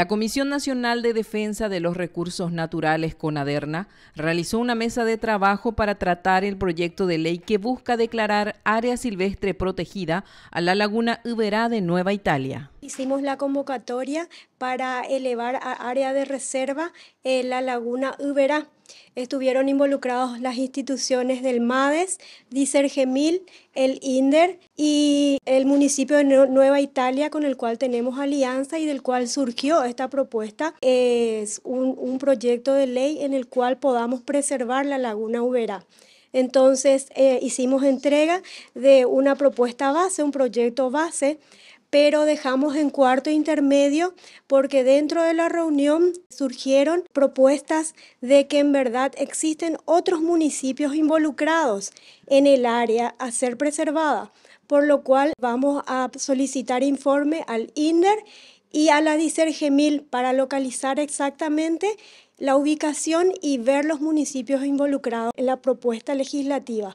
La Comisión Nacional de Defensa de los Recursos Naturales, CONADERNA, realizó una mesa de trabajo para tratar el proyecto de ley que busca declarar área silvestre protegida a la laguna Uberá de Nueva Italia. Hicimos la convocatoria para elevar a área de reserva eh, la laguna Uberá. Estuvieron involucrados las instituciones del MADES, Gemil, el INDER y el municipio de Nueva Italia con el cual tenemos alianza y del cual surgió esta propuesta. Es un, proyecto de ley en el cual podamos preservar la laguna Uberá. Entonces eh, hicimos entrega de una propuesta base, un proyecto base pero dejamos en cuarto intermedio porque dentro de la reunión surgieron propuestas de que en verdad existen otros municipios involucrados en el área a ser preservada, por lo cual vamos a solicitar informe al INDER y a la DICERGEMIL para localizar exactamente la ubicación y ver los municipios involucrados en la propuesta legislativa.